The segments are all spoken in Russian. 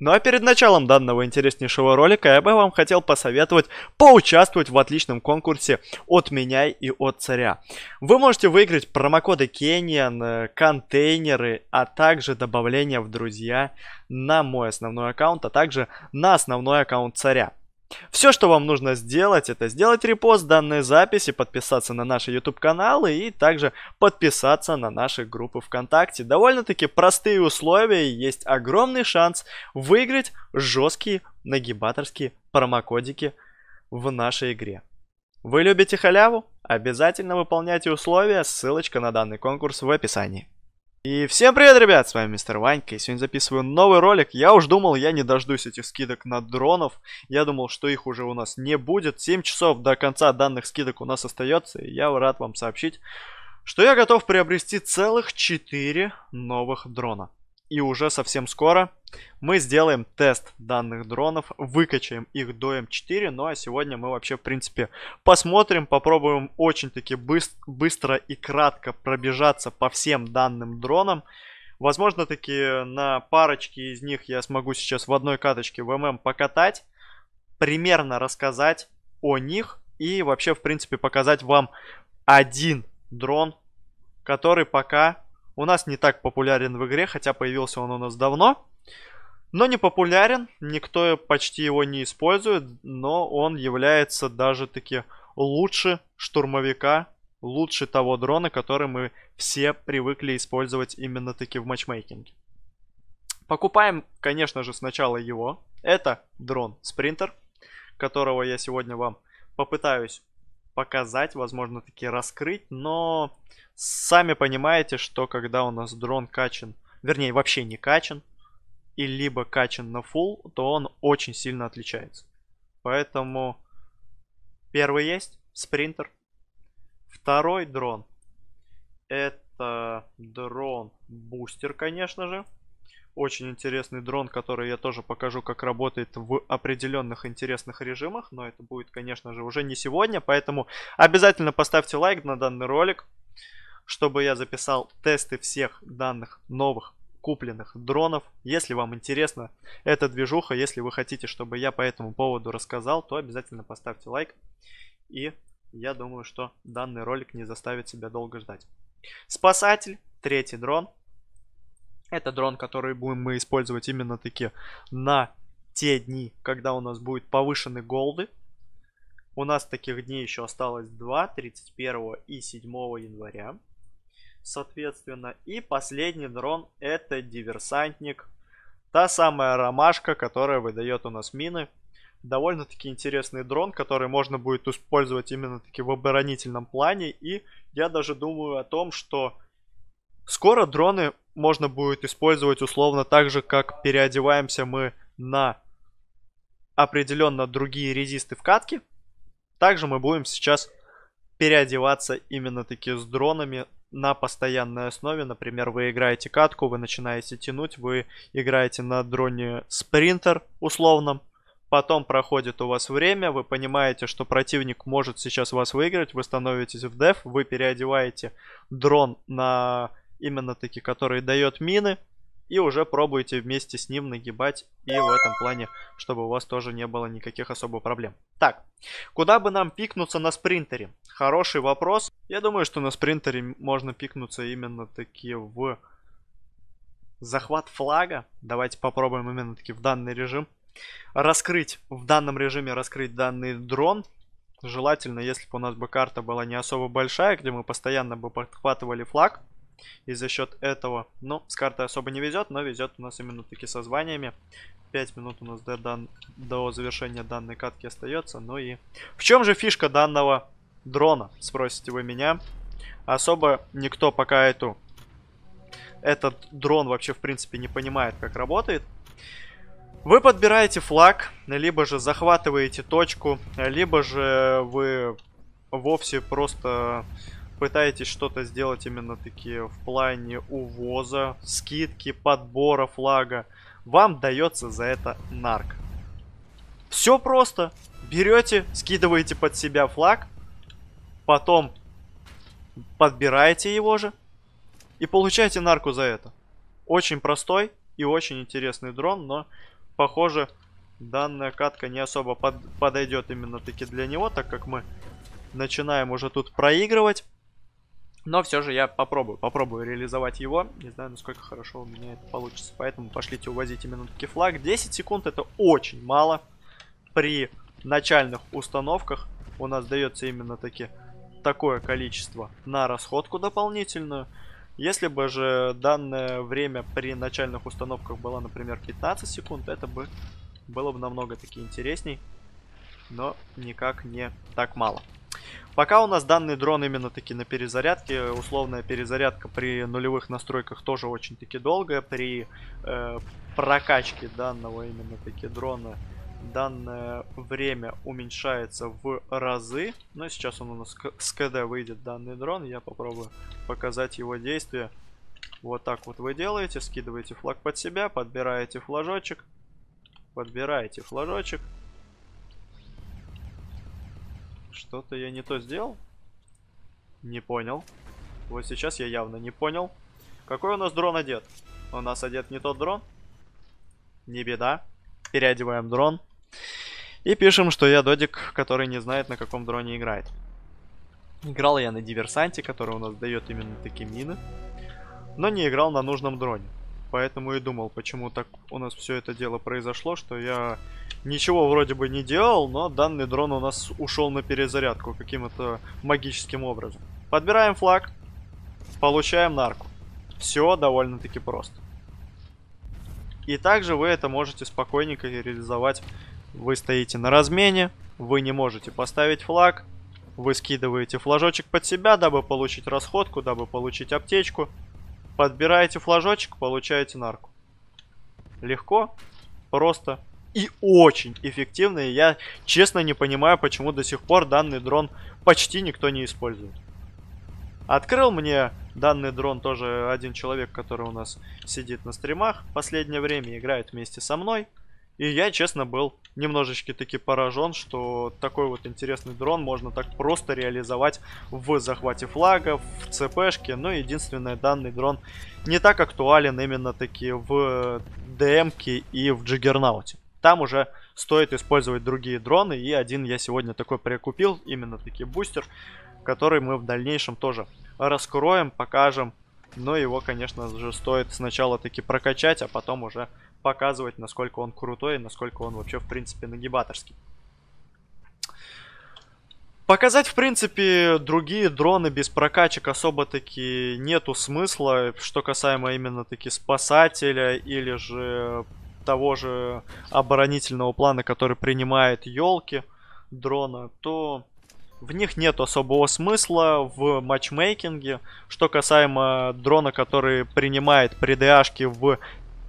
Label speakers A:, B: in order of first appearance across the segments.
A: Ну а перед началом данного интереснейшего ролика я бы вам хотел посоветовать поучаствовать в отличном конкурсе от меня и от царя. Вы можете выиграть промокоды Kenyan, э, контейнеры, а также добавление в друзья на мой основной аккаунт, а также на основной аккаунт царя. Все, что вам нужно сделать, это сделать репост данной записи, подписаться на наши YouTube каналы и также подписаться на наши группы ВКонтакте. Довольно-таки простые условия и есть огромный шанс выиграть жесткие нагибаторские промокодики в нашей игре. Вы любите халяву? Обязательно выполняйте условия, ссылочка на данный конкурс в описании. И всем привет, ребят, с вами мистер Ванька, и сегодня записываю новый ролик. Я уж думал, я не дождусь этих скидок на дронов. Я думал, что их уже у нас не будет. 7 часов до конца данных скидок у нас остается, и я рад вам сообщить, что я готов приобрести целых 4 новых дрона. И уже совсем скоро мы сделаем тест данных дронов, выкачаем их до М4. Ну а сегодня мы вообще, в принципе, посмотрим, попробуем очень-таки быстро и кратко пробежаться по всем данным дронам. Возможно, таки на парочке из них я смогу сейчас в одной каточке в ММ покатать, примерно рассказать о них и вообще, в принципе, показать вам один дрон, который пока у нас не так популярен в игре, хотя появился он у нас давно. Но не популярен, никто почти его не использует, но он является даже таки лучше штурмовика, лучше того дрона, который мы все привыкли использовать именно таки в матчмейкинге. Покупаем, конечно же, сначала его. Это дрон Спринтер, которого я сегодня вам попытаюсь показать, возможно, таки раскрыть, но сами понимаете, что когда у нас дрон качен, вернее, вообще не качен, и либо качен на full, то он очень сильно отличается. Поэтому первый есть спринтер. Второй дрон. Это дрон бустер, конечно же очень интересный дрон, который я тоже покажу, как работает в определенных интересных режимах, но это будет, конечно же, уже не сегодня, поэтому обязательно поставьте лайк на данный ролик, чтобы я записал тесты всех данных новых купленных дронов. Если вам интересно эта движуха, если вы хотите, чтобы я по этому поводу рассказал, то обязательно поставьте лайк. И я думаю, что данный ролик не заставит себя долго ждать. Спасатель, третий дрон, это дрон, который будем мы использовать именно таки на те дни, когда у нас будет повышены голды. У нас таких дней еще осталось 2, 31 и 7 января. Соответственно, и последний дрон это диверсантник. Та самая ромашка, которая выдает у нас мины. Довольно-таки интересный дрон, который можно будет использовать именно таки в оборонительном плане. И я даже думаю о том, что Скоро дроны можно будет использовать условно так же, как переодеваемся мы на определенно другие резисты в катке. Также мы будем сейчас переодеваться именно таки с дронами на постоянной основе. Например, вы играете катку, вы начинаете тянуть, вы играете на дроне спринтер условном. Потом проходит у вас время, вы понимаете, что противник может сейчас вас выиграть, вы становитесь в деф, вы переодеваете дрон на именно таки, который дает мины, и уже пробуйте вместе с ним нагибать и в этом плане, чтобы у вас тоже не было никаких особых проблем. Так, куда бы нам пикнуться на спринтере? Хороший вопрос. Я думаю, что на спринтере можно пикнуться именно таки в захват флага. Давайте попробуем именно таки в данный режим. Раскрыть, в данном режиме раскрыть данный дрон. Желательно, если бы у нас бы карта была не особо большая, где мы постоянно бы подхватывали флаг. И за счет этого, ну, с картой особо не везет, но везет у нас именно таки со званиями. 5 минут у нас до, дан... до завершения данной катки остается. Ну и в чем же фишка данного дрона, спросите вы меня. Особо никто пока эту... Этот дрон вообще, в принципе, не понимает, как работает. Вы подбираете флаг, либо же захватываете точку, либо же вы вовсе просто пытаетесь что-то сделать именно такие в плане увоза, скидки, подбора флага, вам дается за это нарк. Все просто. Берете, скидываете под себя флаг, потом подбираете его же и получаете нарку за это. Очень простой и очень интересный дрон, но похоже данная катка не особо под, подойдет именно таки для него, так как мы начинаем уже тут проигрывать. Но все же я попробую, попробую реализовать его. Не знаю, насколько хорошо у меня это получится. Поэтому пошлите увозить именно таки флаг. 10 секунд это очень мало. При начальных установках у нас дается именно таки такое количество на расходку дополнительную. Если бы же данное время при начальных установках было, например, 15 секунд, это бы было бы намного таки интересней. Но никак не так мало. Пока у нас данный дрон именно таки на перезарядке. Условная перезарядка при нулевых настройках тоже очень таки долгая. При э, прокачке данного именно таки дрона данное время уменьшается в разы. Но ну, сейчас он у нас с КД выйдет данный дрон. Я попробую показать его действие. Вот так вот вы делаете, скидываете флаг под себя, подбираете флажочек, подбираете флажочек, что-то я не то сделал? Не понял. Вот сейчас я явно не понял. Какой у нас дрон одет? У нас одет не тот дрон. Не беда. Переодеваем дрон. И пишем, что я додик, который не знает, на каком дроне играет. Играл я на диверсанте, который у нас дает именно такие мины. Но не играл на нужном дроне. Поэтому и думал, почему так у нас все это дело произошло, что я ничего вроде бы не делал, но данный дрон у нас ушел на перезарядку каким-то магическим образом. Подбираем флаг, получаем нарку. Все довольно-таки просто. И также вы это можете спокойненько реализовать. Вы стоите на размене, вы не можете поставить флаг, вы скидываете флажочек под себя, дабы получить расходку, дабы получить аптечку. Подбираете флажочек, получаете нарку. Легко, просто и очень эффективно. И я честно не понимаю, почему до сих пор данный дрон почти никто не использует. Открыл мне данный дрон тоже один человек, который у нас сидит на стримах в последнее время, играет вместе со мной. И я, честно, был немножечко таки поражен, что такой вот интересный дрон можно так просто реализовать в захвате флага, в ЦПшке. Но ну, единственное, данный дрон не так актуален именно таки в ДМке и в Джиггернауте. Там уже стоит использовать другие дроны. И один я сегодня такой прикупил, именно таки бустер, который мы в дальнейшем тоже раскроем, покажем. Но его, конечно же, стоит сначала таки прокачать, а потом уже показывать, насколько он крутой и насколько он вообще, в принципе, нагибаторский. Показать, в принципе, другие дроны без прокачек особо-таки нету смысла, что касаемо именно-таки спасателя или же того же оборонительного плана, который принимает елки дрона, то в них нет особого смысла в матчмейкинге. Что касаемо дрона, который принимает при в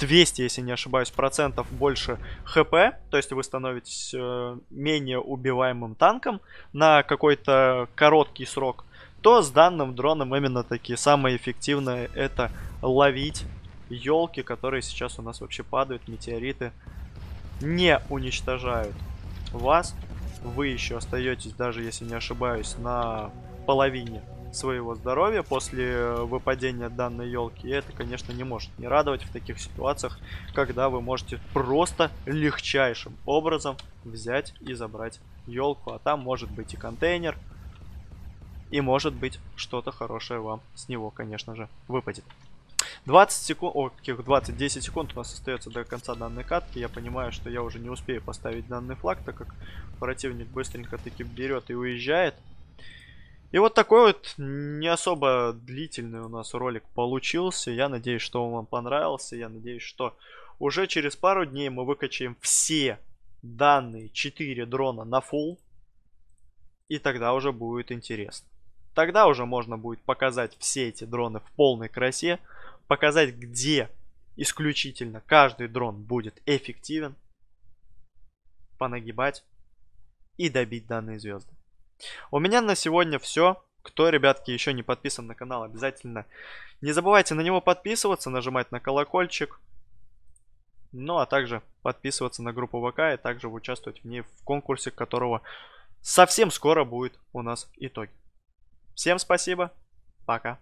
A: 200, если не ошибаюсь, процентов больше ХП, то есть вы становитесь э, менее убиваемым танком на какой-то короткий срок, то с данным дроном именно такие самое эффективное это ловить елки, которые сейчас у нас вообще падают, метеориты, не уничтожают вас. Вы еще остаетесь, даже если не ошибаюсь, на половине своего здоровья после э, выпадения данной елки. И это, конечно, не может не радовать в таких ситуациях, когда вы можете просто легчайшим образом взять и забрать елку. А там может быть и контейнер, и может быть что-то хорошее вам с него, конечно же, выпадет. 20 секунд, о, каких 20-10 секунд у нас остается до конца данной катки. Я понимаю, что я уже не успею поставить данный флаг, так как противник быстренько таки берет и уезжает. И вот такой вот не особо длительный у нас ролик получился. Я надеюсь, что он вам понравился. Я надеюсь, что уже через пару дней мы выкачаем все данные 4 дрона на full. И тогда уже будет интересно. Тогда уже можно будет показать все эти дроны в полной красе показать, где исключительно каждый дрон будет эффективен, понагибать и добить данные звезды. У меня на сегодня все. Кто, ребятки, еще не подписан на канал, обязательно не забывайте на него подписываться, нажимать на колокольчик. Ну, а также подписываться на группу ВК и также участвовать в ней в конкурсе, которого совсем скоро будет у нас итоги. Всем спасибо, пока.